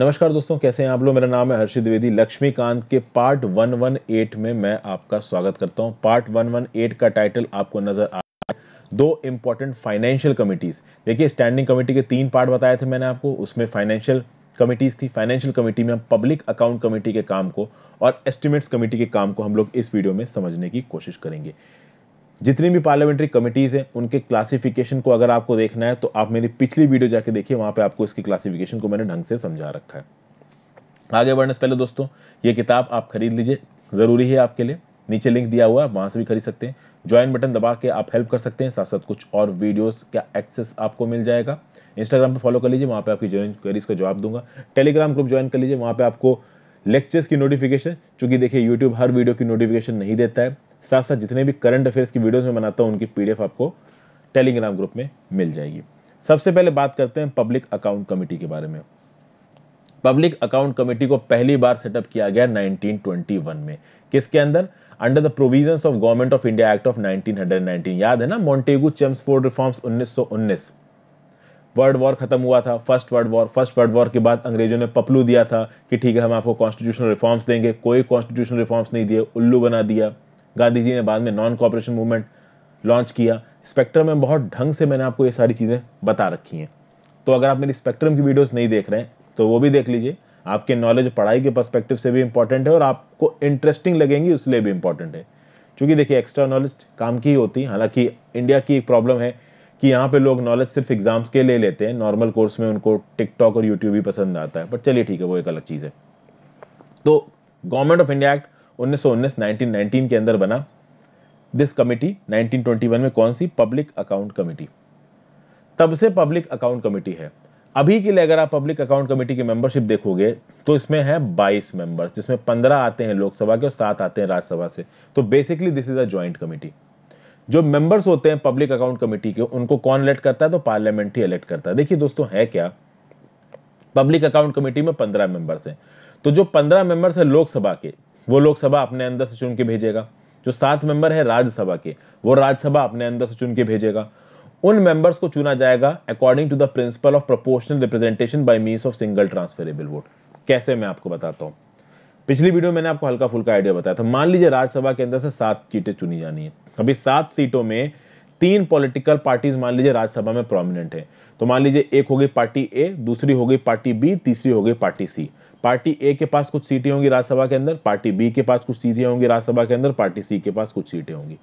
नमस्कार दोस्तों कैसे हैं आप लोग मेरा नाम है हर्षित द्विवेदी लक्ष्मीकांत के पार्ट 118 में मैं आपका स्वागत करता हूं पार्ट 118 का टाइटल आपको नजर आ रहा है दो इंपॉर्टेंट फाइनेंशियल कमिटीज देखिए स्टैंडिंग कमेटी के तीन पार्ट बताए थे मैंने आपको उसमें फाइनेंशियल कमिटीज थी फाइनेंशियल कमेटी में हम पब्लिक अकाउंट कमेटी के काम को और एस्टिमेट्स कमेटी के काम को हम लोग इस वीडियो में समझने की कोशिश करेंगे जितनी भी पार्लियामेंट्री कमिटीज़ हैं उनके क्लासिफिकेशन को अगर आपको देखना है तो आप मेरी पिछली वीडियो जाके देखिए वहां पे आपको इसकी क्लासिफिकेशन को मैंने ढंग से समझा रखा है आगे बढ़ने से पहले दोस्तों ये किताब आप खरीद लीजिए ज़रूरी है आपके लिए नीचे लिंक दिया हुआ है वहां से भी खरीद सकते हैं ज्वाइन बटन दबा के आप हेल्प कर सकते हैं साथ साथ कुछ और वीडियोस का एक्सेस आपको मिल जाएगा इंस्टाग्राम पे फॉलो कर लीजिए वहाँ पे आपकी ज्वाइन क्वेरीज का जवाब दूंगा टेलीग्राम ग्रुप ज्वाइन कर लीजिए वहाँ पे आपको लेक्चर्स की नोटिफिकेशन चूंकि देखिए यूट्यूब हर वीडियो की नोटिफिकेशन नहीं देता है साथ साथ जितने भी करंट अफेयर्स की वीडियोस में बनाता हूँ उनकी पीडीएफ आपको टेलीग्राम ग्रुप में मिल जाएगी सबसे पहले बात करते हैं पब्लिक अकाउंट कमेटी के बारे में पब्लिक अकाउंट कमेटी को पहली बार सेटअप किया गया 1921 में किसके अंदर under the provision of government of India act of 1919 याद है ना Montagu Chelmsford reforms 1919 world war खत्म हुआ था first world war first world war के बाद अंग्रेजों ने पपलू दिया था कि ठीक है हम आपको कॉन्स्टिट्यूशनल रिफॉर्म्स देंगे कोई कॉन्स्टिट्यूशनल रिफॉर्म्स नहीं दिए उल्लू बना दिया गांधी जी ने बाद में नॉन कॉपरेशन मूवमेंट लॉन्च किया स्पेक्ट्रम में बहुत ढंग से मैंने आपको ये सारी चीज़ें बता रखी हैं तो अगर आप मेरी स्पेक्ट्रम की वीडियोस नहीं देख रहे हैं तो वो भी देख लीजिए आपके नॉलेज पढ़ाई के परस्पेक्टिव से भी इंपॉर्टेंट है और आपको इंटरेस्टिंग लगेंगी उसलिए भी इंपॉर्टेंट है क्योंकि देखिए एक्स्ट्रा नॉलेज काम की ही होती है हालांकि इंडिया की एक प्रॉब्लम है कि यहाँ पे लोग नॉलेज सिर्फ एग्जाम्स के ले लेते हैं नॉर्मल कोर्स में उनको टिकटॉक और यूट्यूब भी पसंद आता है बट चलिए ठीक है वो एक अलग चीज़ है तो गवर्नमेंट ऑफ इंडिया एक्ट 1919 के अंदर बना दिस कमिटी 1921 में कौन सी पब्लिक अकाउंट कमिटी तब से पब्लिक अकाउंट कमिटी है अभी के लिए अगर आप पब्लिक अकाउंट कमेटी की मेंबरशिप देखोगे तो इसमें है 22 मेंबर्स जिसमें 15 आते हैं लोकसभा के और सात आते हैं राज्यसभा से तो basically this is a joint committee जो मेंबर्स होते हैं पब्लिक अकाउंट कमेटी के उनको कौन इलेक्ट करता है तो पार्लियामेंट ही इलेक्ट करता है देखिए दोस्तों है क्या पब्लिक अकाउंट कमेटी में पंद्रह मेंबर्स हैं तो जो पंद्रह मेंबर्स है लोकसभा के वो लोकसभा अपने अंदर से चुन के भेजेगा जो सात मेंबर है राज्यसभा के वो राज्यसभा अपने अंदर से चुन के भेजेगा उन मेंबर्स को चुना जाएगा according to the principle of proportional representation by mean of single transferable vote कैसे मैं आपको बताता हूँ पिछली वीडियो मैंने आपको हल्का फुल्का आइडिया बताया था मान लीजिए राज्यसभा के अंदर से सात सीटें चुनी जानी है अभी सात सीटों में तीन पॉलिटिकल पार्टीज मान लीजिए राज्यसभा में प्रोमिनेंट है तो मान लीजिए एक हो गई पार्टी ए दूसरी हो गई पार्टी बी तीसरी हो गई पार्टी सी पार्टी ए के पास कुछ सीटें होंगी राज्यसभा के अंदर पार्टी बी के पास कुछ सीटें होंगी राज्यसभा के अंदर पार्टी सी के पास कुछ सीटें होंगी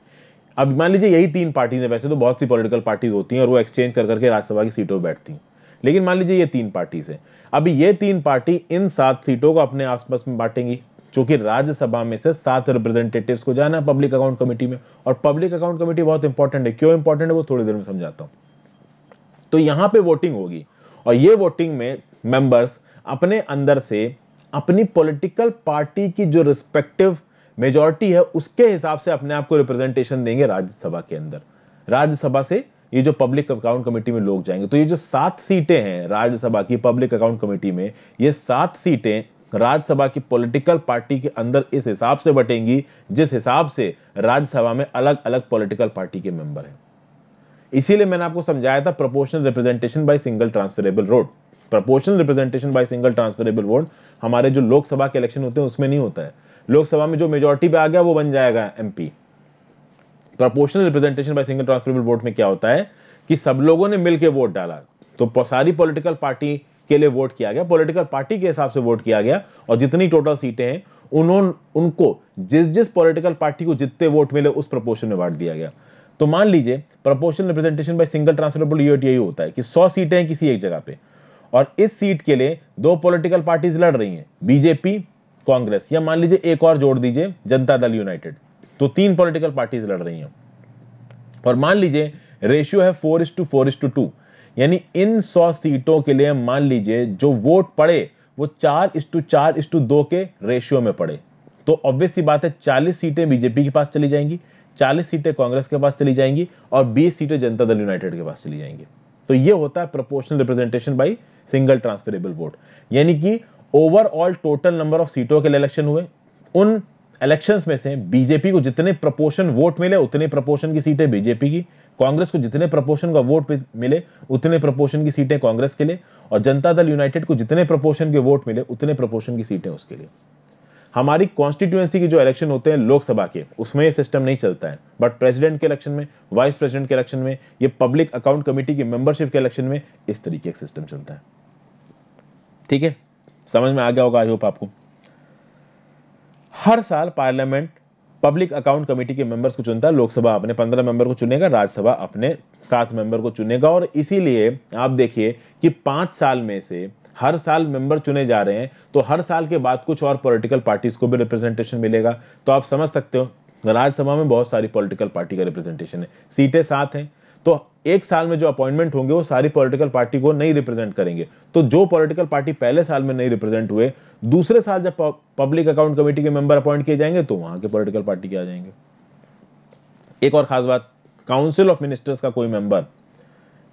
अब मान लीजिए यही तीन पार्टीज है वैसे तो बहुत सी पॉलिटिकल पार्टीज होती हैं और वो एक्सचेंज कर करके राज्यसभा की सीटों पर बैठती हैं लेकिन मान लीजिए ये तीन पार्टीज है अभी ये तीन पार्टी इन सात सीटों को अपने आसपास में बांटेंगी चूंकि राज्यसभा में से सात रिप्रेजेंटेटिव को जाना है पब्लिक अकाउंट कमेटी में और पब्लिक अकाउंट कमेटी बहुत इंपॉर्टेंट है क्यों इंपॉर्टेंट है वो थोड़ी देर में समझाता हूं तो यहां पे वोटिंग होगी और ये वोटिंग में मेंबर्स अपने अंदर से अपनी पॉलिटिकल पार्टी की जो रिस्पेक्टिव मेजोरिटी है उसके हिसाब से अपने आप को रिप्रेजेंटेशन देंगे राज्यसभा के अंदर राज्यसभा से ये जो पब्लिक अकाउंट कमेटी में लोग जाएंगे तो ये जो सात सीटें हैं राज्यसभा की पब्लिक अकाउंट कमेटी में ये सात सीटें राज्यसभा की पॉलिटिकल पार्टी के अंदर इस हिसाब से बटेंगी जिस हिसाब से राज्यसभा में अलग अलग पॉलिटिकल पार्टी के मेंबर हैं इसीलिए मैंने आपको समझाया था proportional representation by single transferable road proportional representation by single transferable vote हमारे जो लोकसभा के इलेक्शन होते हैं उसमें नहीं होता है लोकसभा में जो मेजोरिटी पे आ गया वो बन जाएगा MP proportional representation by single transferable vote में क्या होता है कि सब लोगों ने मिलकर वोट डाला तो सारी पॉलिटिकल पार्टी के लिए वोट किया गया पॉलिटिकल पार्टी के हिसाब से वोट किया गया और जितनी टोटल सीटें हैं उन्होंने उनको जिस जिस पॉलिटिकल पार्टी को जितने वोट मिले उस प्रपोर्शन में बांट दिया गया तो मान लीजिए proportion representation by single transferable यही होता है कि सौ सीटें हैं किसी एक जगह पे और इस सीट के लिए दो पॉलिटिकल पार्टीज लड़ रही हैं बीजेपी कांग्रेस या मान लीजिए एक और जोड़ दीजिए जनता दल यूनाइटेड तो तीन पॉलिटिकल पार्टीज लड़ रही हैं और मान लीजिए रेशियो है four is to four is to two यानी इन सौ सीटों के लिए मान लीजिए जो वोट पड़े वो चार टू चार टू दो के रेशियो में पड़े तो ऑब्वियस सी बात है चालीस सीटें बीजेपी के पास चली जाएंगी चालीस सीटें कांग्रेस के पास चली जाएंगी और बीस सीटें जनता दल यूनाइटेड के पास चली जाएंगी तो ये होता है proportional representation by single transferable vote यानी कि ओवरऑल टोटल नंबर ऑफ सीटों के लिए इलेक्शन हुए उन इलेक्शंस में से बीजेपी को जितने प्रपोर्शन वोट मिले उतने प्रपोर्शन की सीटें बीजेपी की कांग्रेस को जितने प्रपोर्शन का वोट मिले उतने प्रपोर्शन की सीटें कांग्रेस के लिए और जनता दल यूनाइटेड को जितने प्रपोर्शन के वोट मिले उतने प्रपोर्शन की सीटें उसके लिए हमारी कॉन्स्टिट्यूएंसी के जो इलेक्शन होते हैं लोकसभा के उसमें ये सिस्टम नहीं चलता है बट प्रेसिडेंट के इलेक्शन में वाइस प्रेसिडेंट के इलेक्शन में ये पब्लिक अकाउंट कमेटी की मेंबरशिप के इलेक्शन में इस तरीके का सिस्टम चलता है ठीक है समझ में आ गया होगा आई होप आपको हर साल पार्लियामेंट पब्लिक अकाउंट कमेटी के मेंबर्स को चुनता है लोकसभा अपने पंद्रह मेंबर को चुनेगा राज्यसभा अपने सात मेंबर को चुनेगा और इसीलिए आप देखिए कि पाँच साल में से हर साल मेंबर चुने जा रहे हैं तो हर साल के बाद कुछ और पॉलिटिकल पार्टीज को भी रिप्रेजेंटेशन मिलेगा तो आप समझ सकते हो राज्यसभा में बहुत सारी पॉलिटिकल पार्टी का रिप्रेजेंटेशन है सीटें सात हैं तो एक साल में जो अपॉइंटमेंट होंगे वो सारी पॉलिटिकल पार्टी को नहीं रिप्रेजेंट करेंगे तो जो पॉलिटिकल पार्टी पहले साल में नहीं रिप्रेजेंट हुए दूसरे साल जब पब्लिक अकाउंट कमेटी के मेंबर अपॉइंट किए जाएंगे तो वहां के पॉलिटिकल पार्टी के आ जाएंगे एक और खास बात काउंसिल ऑफ मिनिस्टर्स का कोई मेंबर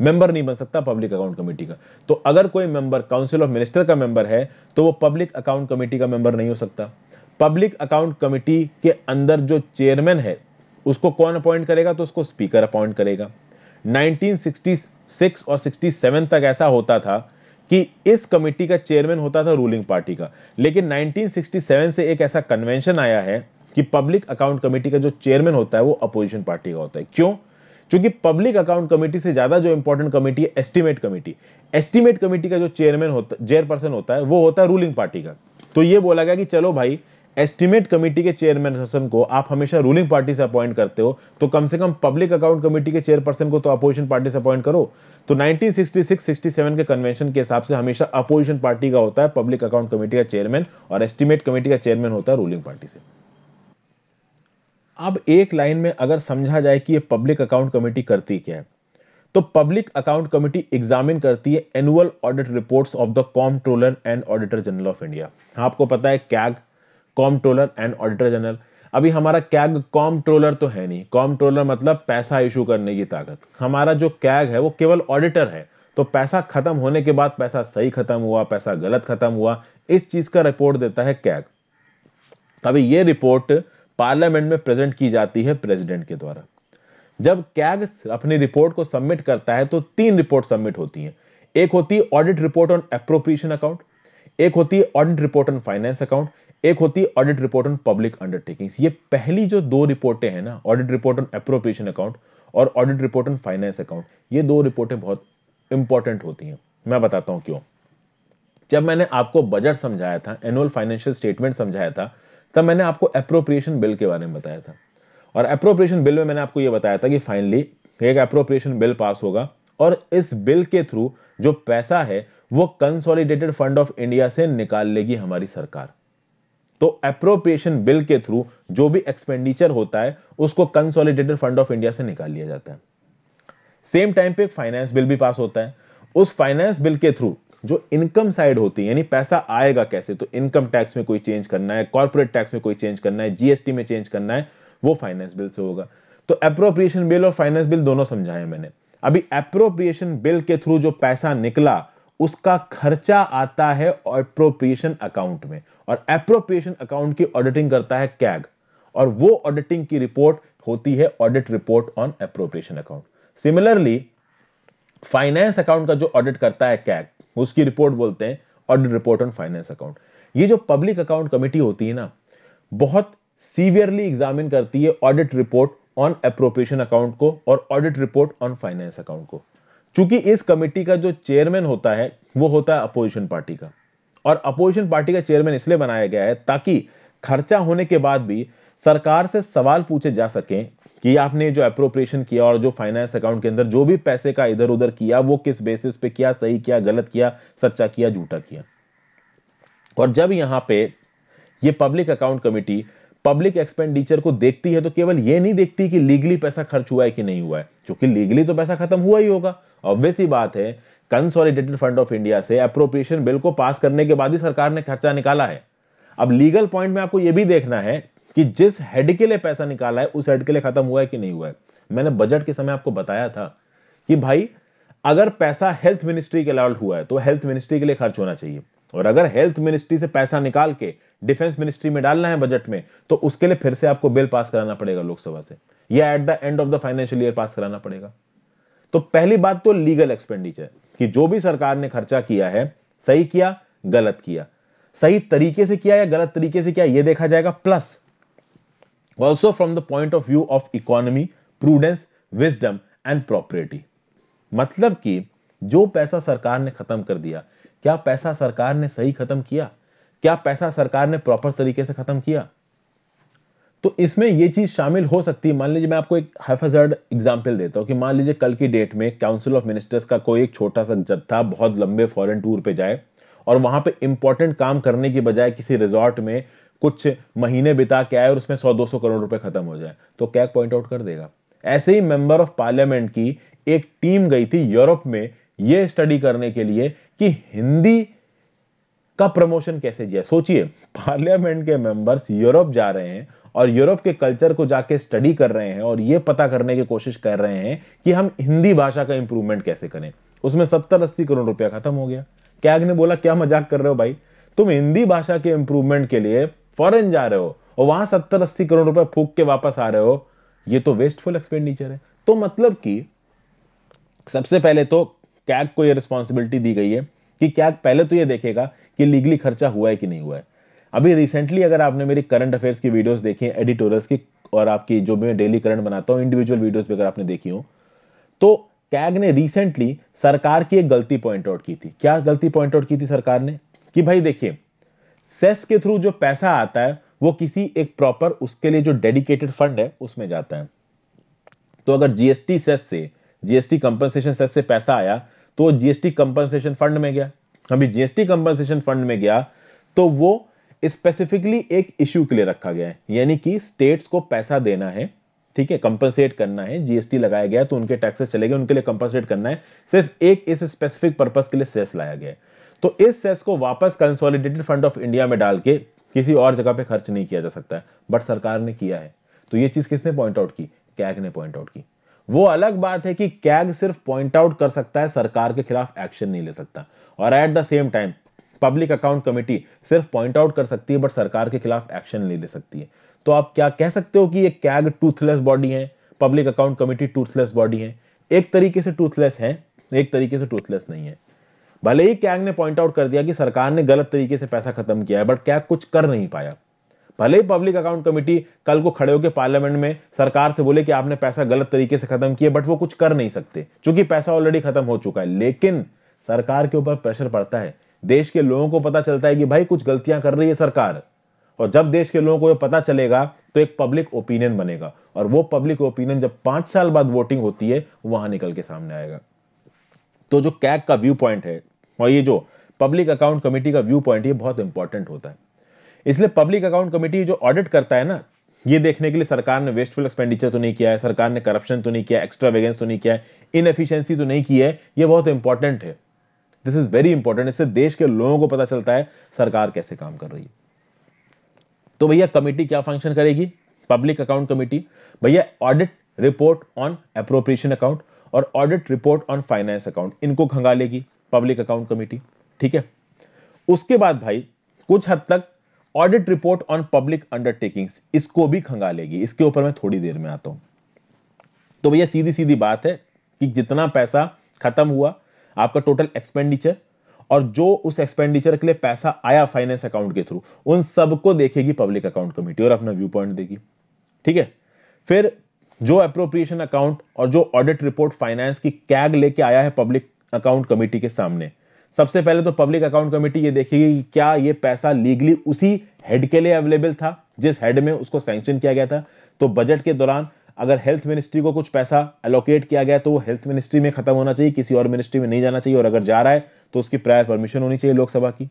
मेंबर नहीं बन सकता पब्लिक अकाउंट कमेटी का तो अगर कोई मेंबर काउंसिल ऑफ मिनिस्टर का मेंबर है तो वो पब्लिक अकाउंट कमेटी का मेंबर नहीं हो सकता पब्लिक अकाउंट कमेटी के अंदर जो चेयरमैन है उसको कौन अपॉइंट करेगा तो उसको स्पीकर अपॉइंट करेगा 1966 और 67 तक ऐसा होता था कि इस कमेटी का चेयरमैन होता था रूलिंग पार्टी का लेकिन 1967 से एक ऐसा कन्वेंशन आया है कि पब्लिक अकाउंट कमेटी का जो चेयरमैन होता है वो अपोजिशन पार्टी का होता है क्यों क्योंकि पब्लिक अकाउंट कमेटी से ज्यादा जो इंपॉर्टेंट कमेटी है एस्टिमेट कमेटी एस्टिमेट कमेटी का जो चेयरमैन होता चेयरपर्सन होता है वो होता है रूलिंग पार्टी का तो ये बोला गया कि चलो भाई एस्टिमेट कमेटी के चेयरमैन को आप हमेशा रूलिंग पार्टी से अपॉइंट करते हो तो कम से कम पब्लिक अकाउंट कमेटी के चेयरपर्सन को तो अपोजिशन पार्टी से अपॉइंट करो तो 1966-67 के कन्वेंशन के हिसाब से हमेशा अपोजिशन पार्टी का होता है पब्लिक अकाउंट कमेटी का चेयरमैन और एस्टिमेट कमेटी का चेयरमैन होता है रूलिंग पार्टी से अब एक लाइन में अगर समझा जाए कि ये पब्लिक अकाउंट कमेटी करती क्या है तो पब्लिक अकाउंट कमेटी एग्जामिन करती है annual audit reports of the comptroller and auditor general of India आपको पता है CAG comptroller and auditor general अभी हमारा कैग कॉम्ट्रोलर तो है नहीं कॉम्ट्रोलर मतलब पैसा इशू करने की ताकत हमारा जो कैग है वो केवल ऑडिटर है तो पैसा खत्म होने के बाद पैसा सही खत्म हुआ पैसा गलत खत्म हुआ इस चीज का रिपोर्ट देता है कैग अभी ये रिपोर्ट पार्लियामेंट में प्रेजेंट की जाती है प्रेसिडेंट के द्वारा जब कैग अपनी रिपोर्ट को सबमिट करता है तो तीन रिपोर्ट सबमिट होती हैं एक होती audit report on appropriation account एक होती है audit report on finance account एक होती है audit report on public undertakings ये पहली जो दो रिपोर्टें हैं ना audit report on appropriation account और audit report on finance account ये दो रिपोर्टें बहुत इंपॉर्टेंट होती हैं मैं बताता हूं क्यों जब मैंने आपको बजट समझाया था एनुअल फाइनेंशियल स्टेटमेंट समझाया था तब मैंने आपको अप्रोप्रिएशन बिल के बारे में बताया था और अप्रोप्रिएशन बिल में मैंने आपको यह बताया था कि फाइनली एक अप्रोप्रिएशन बिल पास होगा और इस बिल के थ्रू जो पैसा है वो कंसोलिडेटेड फंड ऑफ इंडिया से निकाल लेगी हमारी सरकार तो अप्रोप्रिएशन बिल के थ्रू जो भी एक्सपेंडिचर होता है उसको कंसोलिडेटेड फंड ऑफ इंडिया से निकाल लिया जाता है सेम टाइम पे एक फाइनेंस बिल भी पास होता है उस फाइनेंस बिल के थ्रू जो इनकम साइड होती है यानी पैसा आएगा कैसे तो इनकम टैक्स में कोई चेंज करना है कॉर्पोरेट टैक्स में कोई चेंज करना है जीएसटी में चेंज करना है वो फाइनेंस बिल से होगा तो अप्रोप्रिएशन बिल और फाइनेंस बिल दोनों समझाए मैंने अभी अप्रोप्रिएशन बिल के थ्रू जो पैसा निकला उसका खर्चा आता है अप्रोप्रिएशन अकाउंट में और अप्रोप्रिएशन अकाउंट की ऑडिटिंग करता है कैग और वो ऑडिटिंग की रिपोर्ट होती है audit report on appropriation account similarly finance account का जो ऑडिट करता है कैग उसकी रिपोर्ट बोलते हैं audit report on finance account ये जो पब्लिक अकाउंट कमेटी होती है ना बहुत सीवियरली एग्जामिन करती है audit report on appropriation account को और audit report on finance account को चूंकि इस कमेटी का जो चेयरमैन होता है वो होता है अपोजिशन पार्टी का और अपोजिशन पार्टी का चेयरमैन इसलिए बनाया गया है ताकि खर्चा होने के बाद भी सरकार से सवाल पूछे जा सके कि आपने जो अप्रोप्रिएशन किया और जो फाइनेंस अकाउंट के अंदर जो भी पैसे का इधर उधर किया वो किस बेसिस पे किया सही किया गलत किया सच्चा किया झूठा किया और जब यहां पे ये public account committee public expenditure को देखती है तो केवल ये नहीं देखती कि लीगली पैसा खर्च हुआ है कि नहीं हुआ है क्योंकि लीगली तो पैसा खत्म हुआ ही होगा ऑब्वियस ही बात है कंसोलिडेटेड फंड ऑफ इंडिया से अप्रोप्रिएशन बिल को पास करने के बाद ही सरकार ने खर्चा निकाला है अब लीगल पॉइंट में आपको यह भी देखना है कि जिस हेड के लिए पैसा निकाला है उस हेड के लिए खत्म हुआ है कि नहीं हुआ है मैंने बजट के समय आपको बताया था कि भाई अगर पैसा हेल्थ मिनिस्ट्री के लाल हुआ है तो हेल्थ मिनिस्ट्री के लिए खर्च होना चाहिए और अगर हेल्थ मिनिस्ट्री से पैसा निकाल के डिफेंस मिनिस्ट्री में डालना है बजट में तो उसके लिए फिर से आपको बिल पास कराना पड़ेगा लोकसभा से या at the end of the financial year pass कराना पड़ेगा तो पहली बात तो लीगल एक्सपेंडिचर कि जो भी सरकार ने खर्चा किया है सही किया गलत किया सही तरीके से किया या गलत तरीके से किया यह देखा जाएगा plus also from the point of view of economy prudence wisdom and property मतलब कि जो पैसा सरकार ने खत्म कर दिया क्या पैसा सरकार ने सही खत्म किया क्या पैसा सरकार ने प्रॉपर तरीके से खत्म किया तो इसमें ये चीज़ शामिल हो सकती है मान लीजिए मैं आपको एक हेफाजर्ड एग्जाम्पल देता हूँ कि मान लीजिए कल की डेट में काउंसिल ऑफ मिनिस्टर्स का कोई एक छोटा सा जत्था बहुत लंबे फॉरेन टूर पे जाए और वहां पे इंपॉर्टेंट काम करने की बजाय किसी रिजॉर्ट में कुछ महीने बिता के आए और उसमें सौ दो सौ करोड़ रुपए खत्म हो जाए तो कैक पॉइंट आउट कर देगा ऐसे ही मेंबर ऑफ पार्लियामेंट की एक टीम गई थी यूरोप में यह स्टडी करने के लिए कि हिंदी का प्रमोशन कैसे किया सोचिए पार्लियामेंट के मेंबर्स यूरोप जा रहे हैं और यूरोप के कल्चर को जाके स्टडी कर रहे हैं और ये पता करने की कोशिश कर रहे हैं कि हम हिंदी भाषा का इंप्रूवमेंट कैसे करें उसमें सत्तर अस्सी करोड़ रुपया खत्म हो गया कैग ने बोला क्या मजाक कर रहे हो भाई तुम हिंदी भाषा के इंप्रूवमेंट के लिए फॉरेन जा रहे हो और वहां सत्तर अस्सी करोड़ रुपया फूक के वापस आ रहे हो ये तो वेस्टफुल एक्सपेंडिचर है तो मतलब कि सबसे पहले तो कैग को ये रिस्पॉन्सिबिलिटी दी गई है कि कैग पहले तो ये देखेगा कि लीगली खर्चा हुआ है कि नहीं हुआ है अभी रिसेंटली अगर आपने मेरी करंट अफेयर्स की वीडियोस देखी एडिटोरियल्स की और आपकी जो मैं डेली करंट बनाता हूँ इंडिविजुअल वीडियोस भी अगर आपने देखी हो तो कैग ने रिसेंटली सरकार की एक गलती पॉइंट आउट की थी क्या गलती पॉइंट आउट की थी सरकार ने कि भाई देखिए सेस के थ्रू जो पैसा आता है वो किसी एक प्रॉपर उसके लिए जो डेडिकेटेड फंड है उसमें जाता है तो अगर जीएसटी सेस से जीएसटी कंपनसेशन सेस से पैसा आया तो जीएसटी कंपनसेशन फंड में गया अभी जीएसटी कंपनसेशन फंड में गया तो वो स्पेसिफिकली एक इश्यू के लिए रखा गया है यानी कि स्टेट्स को पैसा देना है ठीक है कंपनसेट करना है जीएसटी लगाया गया तो उनके टैक्सेस चले गए उनके लिए कंपनसेट करना है सिर्फ एक इस स्पेसिफिक पर्पज के लिए सेस लाया गया तो इस सेस को वापस कंसोलिडेटेड फंड ऑफ इंडिया में डाल के किसी और जगह पे खर्च नहीं किया जा सकता है बट सरकार ने किया है तो ये चीज किसने पॉइंट आउट की कैग ने पॉइंट आउट की वो अलग बात है कि कैग सिर्फ पॉइंट आउट कर सकता है सरकार के खिलाफ एक्शन नहीं ले सकता और at the same time public account committee सिर्फ पॉइंट आउट कर सकती है बट सरकार के खिलाफ एक्शन नहीं ले सकती है तो आप क्या कह सकते हो कि ये कैग टूथलेस बॉडी है public account committee toothless body है एक तरीके से टूथलेस है एक तरीके से टूथलेस नहीं है भले ही कैग ने पॉइंट आउट कर दिया कि सरकार ने गलत तरीके से पैसा खत्म किया है बट कैग कुछ कर नहीं पाया भले ही पब्लिक अकाउंट कमेटी कल को खड़े होकर पार्लियामेंट में सरकार से बोले कि आपने पैसा गलत तरीके से खत्म किया बट वो कुछ कर नहीं सकते क्योंकि पैसा ऑलरेडी खत्म हो चुका है लेकिन सरकार के ऊपर प्रेशर पड़ता है देश के लोगों को पता चलता है कि भाई कुछ गलतियां कर रही है सरकार और जब देश के लोगों को यह पता चलेगा तो एक पब्लिक ओपिनियन बनेगा और वो पब्लिक ओपिनियन जब पांच साल बाद वोटिंग होती है वहां निकल के सामने आएगा तो जो कैग का व्यू पॉइंट है और ये जो पब्लिक अकाउंट कमेटी का व्यू पॉइंट ये बहुत इंपॉर्टेंट होता है इसलिए पब्लिक अकाउंट कमेटी जो ऑडिट करता है ना ये देखने के लिए सरकार ने वेस्टफुल एक्सपेंडिचर तो नहीं किया है सरकार ने करप्शन तो नहीं किया एक्स्ट्रा वेगेंस तो नहीं किया है इनएफिशिएंसी तो, तो नहीं की है ये बहुत इंपॉर्टेंट है दिस इज वेरी इंपॉर्टेंट इससे देश के लोगों को पता चलता है सरकार कैसे काम कर रही है तो भैया कमेटी क्या फंक्शन करेगी पब्लिक अकाउंट कमेटी भैया audit report on appropriation account और audit report on finance account इनको खंगालेगी पब्लिक अकाउंट कमेटी ठीक है उसके बाद भाई कुछ हद तक audit report on public undertakings इसको भी खंगालेगी इसके ऊपर मैं थोड़ी देर में आता हूं तो भैया सीधी सीधी बात है कि जितना पैसा खत्म हुआ आपका टोटल एक्सपेंडिचर और जो उस एक्सपेंडिचर के लिए पैसा आया फाइनेंस अकाउंट के थ्रू उन सबको देखेगी पब्लिक अकाउंट कमेटी और अपना व्यू पॉइंट देगी ठीक है फिर जो अप्रोप्रिएशन अकाउंट और जो ऑडिट रिपोर्ट फाइनेंस की कैग लेके आया है पब्लिक अकाउंट कमेटी के सामने सबसे पहले तो पब्लिक अकाउंट कमेटी ये देखेगी कि क्या ये पैसा लीगली उसी हेड के लिए अवेलेबल था जिस हेड में उसको सैंक्शन किया गया था तो बजट के दौरान अगर हेल्थ मिनिस्ट्री को कुछ पैसा एलोकेट किया गया तो वो हेल्थ मिनिस्ट्री में खत्म होना चाहिए किसी और मिनिस्ट्री में नहीं जाना चाहिए और अगर जा रहा है तो उसकी प्रायर परमिशन होनी चाहिए लोकसभा की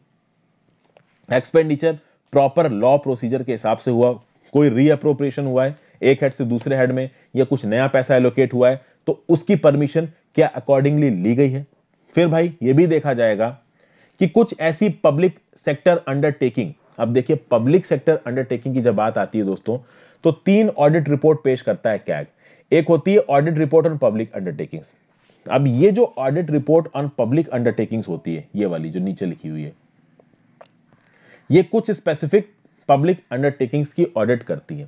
एक्सपेंडिचर प्रॉपर लॉ प्रोसीजर के हिसाब से हुआ कोई रीअप्रोप्रिएशन हुआ है एक हेड से दूसरे हेड में या कुछ नया पैसा एलोकेट हुआ है तो उसकी परमिशन क्या अकॉर्डिंगली ली गई है फिर भाई ये भी देखा जाएगा कि कुछ ऐसी पब्लिक सेक्टर अंडरटेकिंग अब देखिए पब्लिक सेक्टर अंडरटेकिंग की जब बात आती है दोस्तों तो तीन ऑडिट रिपोर्ट पेश करता है कैग एक होती है audit report on public undertakings अब ये जो audit report on public undertakings होती है ये वाली जो नीचे लिखी हुई है ये कुछ स्पेसिफिक पब्लिक अंडरटेकिंग्स की ऑडिट करती है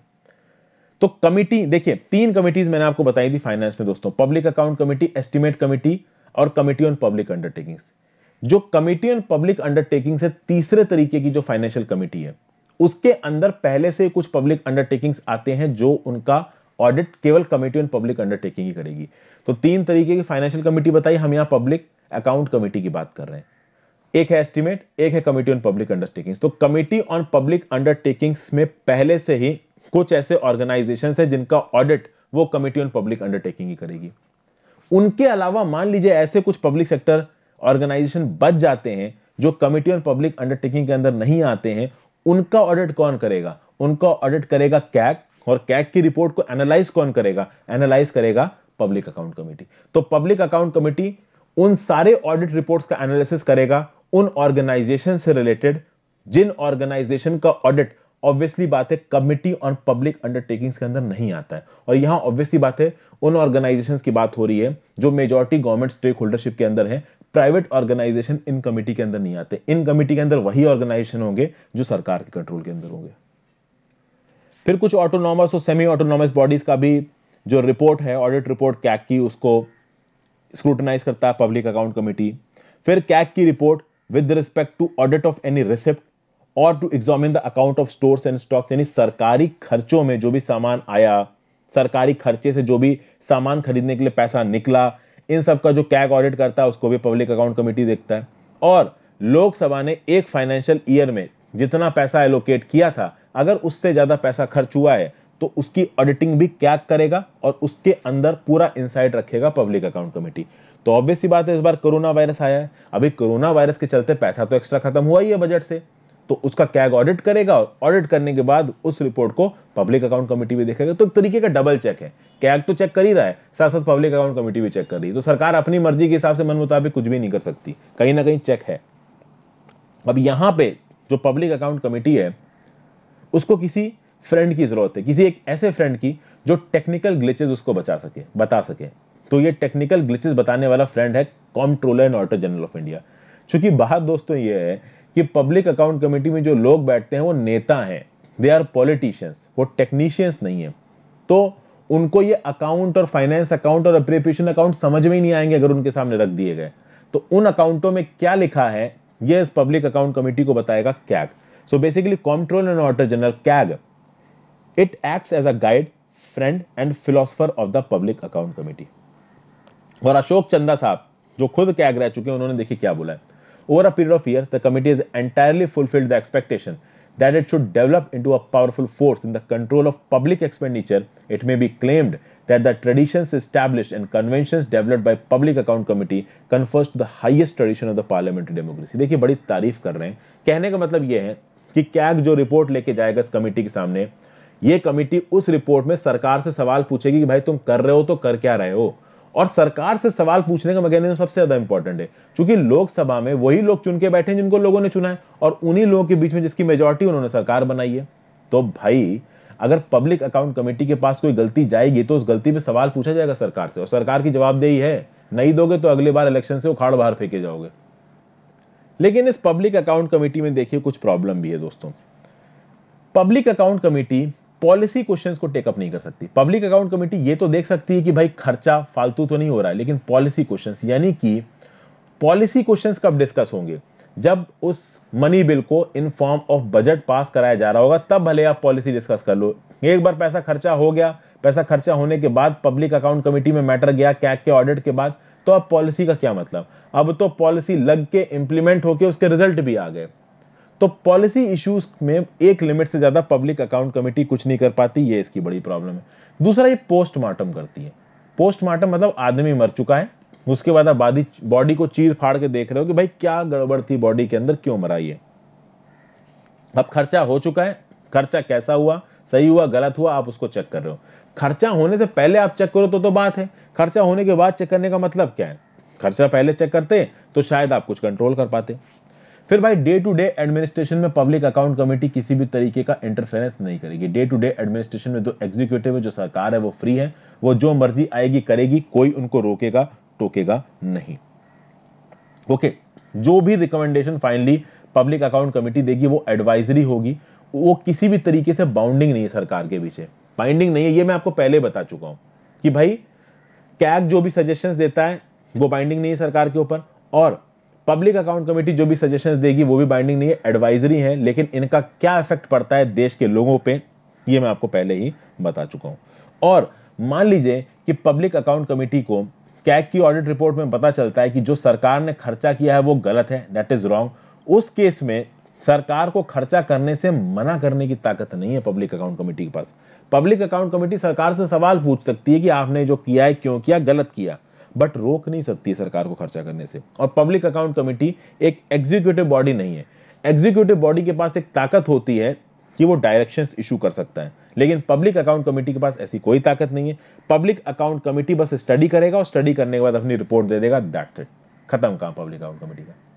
तो कमिटी देखिए तीन कमिटीज मैंने आपको बताई थी फाइनेंस में दोस्तों public account committee estimate committee और कमेटी ऑन पब्लिक अंडरटेकिंग्स जो कमेटी ऑन पब्लिक अंडरटेकिंग्स है तीसरे तरीके की जो फाइनेंशियल कमिटी है उसके अंदर पहले से कुछ पब्लिक अंडरटेकिंग्स आते हैं जो उनका ऑडिट केवल कमेटी ऑन पब्लिक अंडरटेकिंग ही करेगी तो तीन तरीके की फाइनेंशियल कमेटी बताई हम यहां पब्लिक अकाउंट कमेटी की बात कर रहे हैं एक है एस्टिमेट एक है कमेटी ऑन पब्लिक अंडरटेकिंग्स तो कमेटी ऑन पब्लिक अंडरटेकिंग्स में पहले से ही कुछ ऐसे ऑर्गेनाइजेशन है जिनका ऑडिट वो कमेटी ऑन पब्लिक अंडरटेकिंग ही करेगी उनके अलावा मान लीजिए ऐसे कुछ पब्लिक सेक्टर ऑर्गेनाइजेशन बच जाते हैं जो कमेटी ऑन पब्लिक अंडरटेकिंग के अंदर नहीं आते हैं उनका ऑडिट कौन करेगा उनका ऑडिट करेगा कैक और कैक की रिपोर्ट को एनालाइज कौन करेगा एनालाइज करेगा पब्लिक अकाउंट कमेटी तो पब्लिक अकाउंट कमेटी उन सारे ऑडिट रिपोर्ट्स का एनालिसिस करेगा उन ऑर्गेनाइजेशन से रिलेटेड जिन ऑर्गेनाइजेशन का ऑडिट ऑब्वियसली बात है कमिटी ऑन पब्लिक अंडरटेकिंग्स के अंदर नहीं आता है और यहां ऑब्वियसली बात है उन ऑर्गेनाइजेशंस की बात हो रही है जो मेजोरिटी गवर्नमेंट स्टेक होल्डरशिप के अंदर है प्राइवेट ऑर्गेनाइजेशन इन कमिटी के अंदर नहीं आते इन कमिटी के अंदर वही ऑर्गेनाइजेशन होंगे जो सरकार के कंट्रोल के अंदर होंगे फिर कुछ ऑटोनॉमस और सेमी ऑटोनॉमस बॉडीज का भी जो रिपोर्ट है ऑडिट रिपोर्ट कैक की उसको स्क्रूटनाइज करता है पब्लिक अकाउंट कमिटी फिर कैक की report with respect to audit of any receipt और to examine the account of stores and stocks यानी सरकारी खर्चों में जो भी सामान आया सरकारी खर्चे से जो भी सामान खरीदने के लिए पैसा निकला इन सब का जो कैग ऑडिट करता है उसको भी पब्लिक अकाउंट कमेटी देखता है और लोकसभा ने एक फाइनेंशियल ईयर में जितना पैसा एलोकेट किया था अगर उससे ज़्यादा पैसा खर्च हुआ है तो उसकी ऑडिटिंग भी क्या करेगा और उसके अंदर पूरा इंसाइट रखेगा पब्लिक अकाउंट कमेटी तो ऑब्वियस ही बात है इस बार कोरोना वायरस आया है अभी कोरोना वायरस के चलते पैसा तो एक्स्ट्रा खत्म हुआ ही है बजट से तो उसका कैग ऑडिट करेगा और ऑडिट करने के बाद उस रिपोर्ट को पब्लिक अकाउंट कमेटी भी देखेगा तो एक तरीके का डबल चेक है कैग तो चेक कर ही रहा है साथ साथ पब्लिक अकाउंट कमेटी भी चेक कर रही है तो सरकार अपनी मर्जी के हिसाब से मन मुताबिक कुछ भी नहीं कर सकती कहीं ना कहीं चेक है अब यहां पे जो पब्लिक अकाउंट कमेटी है उसको किसी फ्रेंड की जरूरत है किसी एक ऐसे फ्रेंड की जो टेक्निकल ग्लिचेस उसको बचा सके बता सके तो ये टेक्निकल ग्लिचेस बताने वाला फ्रेंड है comptroller and auditor general of India चूंकि बाहर दोस्तों ये है कि पब्लिक अकाउंट कमेटी में जो लोग बैठते हैं वो नेता हैं दे आर पॉलिटिशियंस वो टेक्नीशियंस नहीं है तो उनको ये अकाउंट और फाइनेंस अकाउंट और अप्रिपेशन अकाउंट समझ में ही नहीं आएंगे अगर उनके सामने रख दिए गए तो उन अकाउंटों में क्या लिखा है ये इस पब्लिक अकाउंट कमेटी को बताएगा CAG so basically comptroller and auditor general CAG it act as a guide friend and philosopher of the public account committee और अशोक चंदा साहब जो खुद कैग रह चुके हैं उन्होंने देखिए क्या बोला है Over a period of years, the committee has entirely fulfilled the expectation that it should develop into a powerful force in the control of public expenditure. It may be claimed that the traditions established and conventions developed by public account committee confers to the highest tradition of the parliamentary democracy. देखिए बड़ी तारीफ कर रहे हैं कहने का मतलब ये है कि कैग जो रिपोर्ट लेके जाएगा इस कमेटी के सामने ये कमेटी उस रिपोर्ट में सरकार से सवाल पूछेगी कि भाई तुम कर रहे हो तो कर क्या रहे हो और सरकार से सवाल पूछने का मैकेनिज्म सबसे ज्यादा इंपॉर्टेंट है क्योंकि लोकसभा में वही लोग चुन के बैठे हैं जिनको लोगों ने चुना है और उन्हीं लोगों के बीच में जिसकी मेजोरिटी उन्होंने सरकार बनाई है तो भाई अगर पब्लिक अकाउंट कमेटी के पास कोई गलती जाएगी तो उस गलती में सवाल पूछा जाएगा सरकार से और सरकार की जवाबदेही है नहीं दोगे तो अगली बार इलेक्शन से उखाड़ बाहर फेंके जाओगे लेकिन इस पब्लिक अकाउंट कमेटी में देखिए कुछ प्रॉब्लम भी है दोस्तों public account committee policy questions को टेकअप नहीं कर सकती पब्लिक अकाउंट कमेटी ये तो देख सकती है कि भाई खर्चा फालतू तो नहीं हो रहा है लेकिन पॉलिसी क्वेश्चंस यानी कि पॉलिसी क्वेश्चंस कब डिस्कस होंगे जब उस मनी बिल को in form of budget pass कराया जा रहा होगा तब भले आप पॉलिसी डिस्कस कर लो एक बार पैसा खर्चा हो गया पैसा खर्चा होने के बाद पब्लिक अकाउंट कमेटी में मैटर गया कैक के ऑडिट के बाद तो अब पॉलिसी का क्या मतलब अब तो पॉलिसी लग के इंप्लीमेंट होकर उसके रिजल्ट भी आ गए तो पॉलिसी इश्यूज में एक लिमिट से ज़्यादा पब्लिक अकाउंट कमेटी कुछ नहीं कर पाती ये इसकी बड़ी प्रॉब्लम है दूसरा ये पोस्टमार्टम करती है पोस्टमार्टम मतलब आदमी मर चुका है उसके बाद आप बॉडी बॉडी को चीर फाड़ के देख रहे हो कि भाई क्या गड़बड़ थी बॉडी के अंदर क्यों मरा ये अब खर्चा हो चुका है खर्चा कैसा हुआ सही हुआ गलत हुआ आप उसको चेक कर रहे हो खर्चा होने से पहले आप चेक करो तो तो बात है खर्चा होने के बाद चेक करने का मतलब क्या है खर्चा पहले चेक करते तो शायद आप कुछ कंट्रोल कर पाते फिर भाई डे टू डे एडमिनिस्ट्रेशन में पब्लिक अकाउंट कमेटी किसी भी तरीके का इंटरफेरेंस नहीं करेगी डे टू डे एडमिनिस्ट्रेशन में जो एग्जीक्यूटिव है जो सरकार है वो फ्री है वो जो मर्जी आएगी करेगी कोई उनको रोकेगा टोकेगा नहीं ओके जो भी recommendation finally public account committee देगी वो एडवाइजरी होगी वो किसी भी तरीके से बाउंडिंग नहीं है सरकार के पीछे बाइंडिंग नहीं है ये मैं आपको पहले बता चुका हूं कि भाई कैग जो भी सजेशंस देता है वो बाइंडिंग नहीं है सरकार के ऊपर और पब्लिक अकाउंट कमेटी जो भी सजेशंस देगी वो भी बाइंडिंग नहीं है एडवाइजरी है लेकिन इनका क्या इफेक्ट पड़ता है देश के लोगों पे ये मैं आपको पहले ही बता चुका हूं और मान लीजिए कि पब्लिक अकाउंट कमेटी को कैक की ऑडिट रिपोर्ट में पता चलता है कि जो सरकार ने खर्चा किया है वो गलत है दैट इज रॉन्ग उस केस में सरकार को खर्चा करने से मना करने की ताकत नहीं है पब्लिक अकाउंट कमेटी के पास पब्लिक अकाउंट कमेटी सरकार से सवाल पूछ सकती है कि आपने जो किया है क्यों किया गलत किया बट रोक नहीं सकती है सरकार को खर्चा करने से और पब्लिक अकाउंट कमेटी एक एग्जीक्यूटिव बॉडी नहीं है एग्जीक्यूटिव बॉडी के पास एक ताकत होती है कि वो डायरेक्शंस इशू कर सकता है लेकिन पब्लिक अकाउंट कमेटी के पास ऐसी कोई ताकत नहीं है पब्लिक अकाउंट कमेटी बस स्टडी करेगा और स्टडी करने के बाद अपनी रिपोर्ट दे देगा दैट्स इट खत्म काम पब्लिक अकाउंट कमेटी का